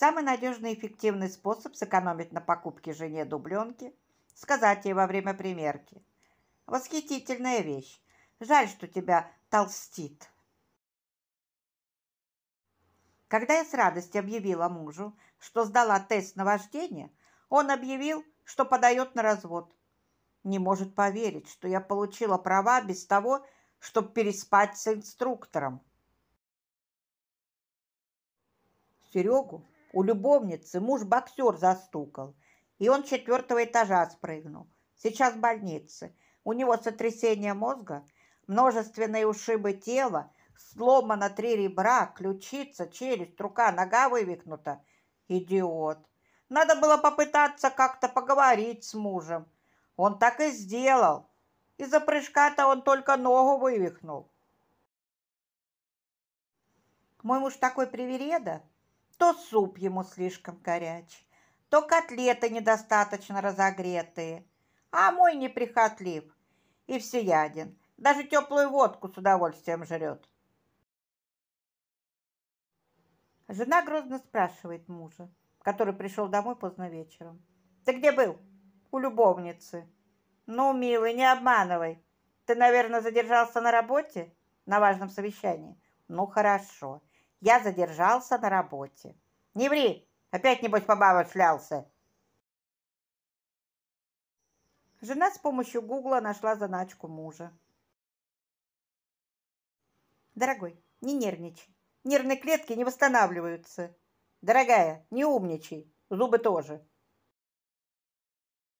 Самый надежный и эффективный способ сэкономить на покупке жене дубленки – сказать ей во время примерки. Восхитительная вещь. Жаль, что тебя толстит. Когда я с радостью объявила мужу, что сдала тест на вождение, он объявил, что подает на развод. Не может поверить, что я получила права без того, чтобы переспать с инструктором. Серегу у любовницы муж боксер застукал, и он четвертого этажа спрыгнул. Сейчас в больнице. У него сотрясение мозга, множественные ушибы тела, сломано три ребра, ключица, челюсть, рука, нога вывихнута. Идиот. Надо было попытаться как-то поговорить с мужем. Он так и сделал. Из-за прыжка-то он только ногу вывихнул. Мой муж такой привереда, то суп ему слишком горячий, то котлеты недостаточно разогретые, а мой неприхотлив и всеяден. Даже теплую водку с удовольствием жрет. Жена грозно спрашивает мужа, который пришел домой поздно вечером. «Ты где был?» «У любовницы». «Ну, милый, не обманывай. Ты, наверное, задержался на работе? На важном совещании?» «Ну, хорошо. Я задержался на работе. Не ври, опять небось по бабам шлялся. Жена с помощью гугла нашла заначку мужа. Дорогой, не нервничай. Нервные клетки не восстанавливаются. Дорогая, не умничай. Зубы тоже.